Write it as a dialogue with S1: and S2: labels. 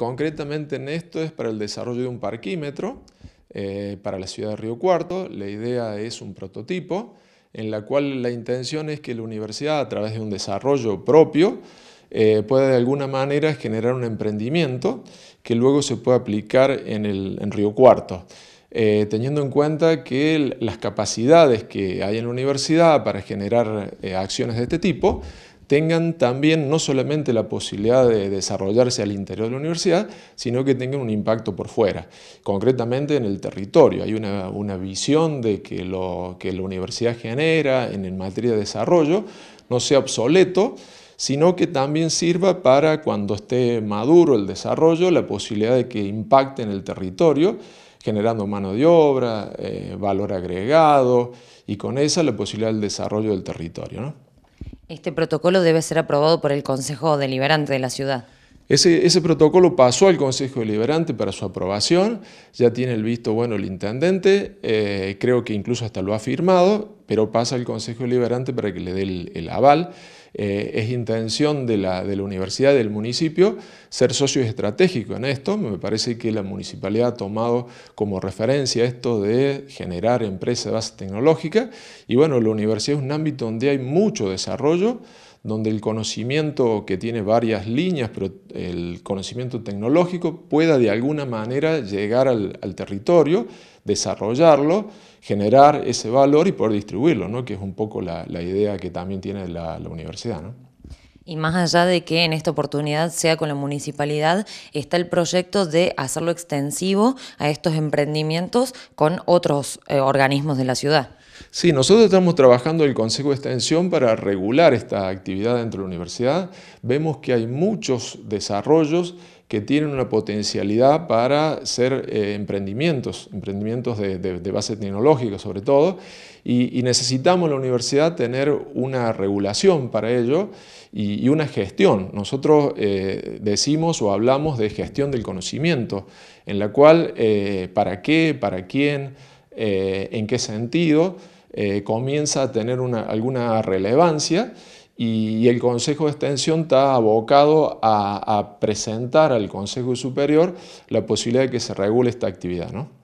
S1: Concretamente en esto es para el desarrollo de un parquímetro eh, para la ciudad de Río Cuarto. La idea es un prototipo en la cual la intención es que la universidad a través de un desarrollo propio eh, pueda de alguna manera generar un emprendimiento que luego se pueda aplicar en, el, en Río Cuarto. Eh, teniendo en cuenta que las capacidades que hay en la universidad para generar acciones de este tipo tengan también no solamente la posibilidad de desarrollarse al interior de la universidad, sino que tengan un impacto por fuera, concretamente en el territorio. Hay una, visión de que lo que la universidad genera en, materia de desarrollo no sea obsoleto, sino que también sirva para cuando esté maduro el desarrollo, la posibilidad de que impacte en el territorio, generando mano de obra, eh, valor agregado y con esa la posibilidad del desarrollo del territorio.
S2: Este protocolo debe ser aprobado por el Consejo Deliberante de la ciudad.
S1: Ese, protocolo pasó al Consejo Deliberante para su aprobación, ya tiene el visto bueno el intendente, eh, creo que incluso hasta lo ha firmado, pero pasa al Consejo Deliberante para que le dé el, aval. Eh, es intención de la, de la universidad, del municipio, ser socio estratégico en esto. Me parece que la municipalidad ha tomado como referencia esto de generar empresas de base tecnológica y bueno, la universidad es un ámbito donde hay mucho desarrollo, donde el conocimiento que tiene varias líneas, pero el conocimiento tecnológico pueda de alguna manera llegar al, territorio, desarrollarlo, generar ese valor y poder distribuirlo, ¿no? que es un poco la, idea que también tiene la, universidad.
S2: Y más allá de que en esta oportunidad sea con la municipalidad, está el proyecto de hacerlo extensivo a estos emprendimientos con otros eh, organismos de la ciudad.
S1: Sí, nosotros estamos trabajando el Consejo de Extensión para regular esta actividad dentro de la universidad. Vemos que hay muchos desarrollos que tienen una potencialidad para ser eh, emprendimientos, emprendimientos de, base tecnológica sobre todo, y, necesitamos la universidad tener una regulación para ello y, una gestión. Nosotros eh, decimos o hablamos de gestión del conocimiento, en la cual eh, para qué, para quién, en qué sentido, comienza a tener alguna relevancia y el Consejo de Extensión está abocado a, presentar al Consejo Superior la posibilidad de que se regule esta actividad.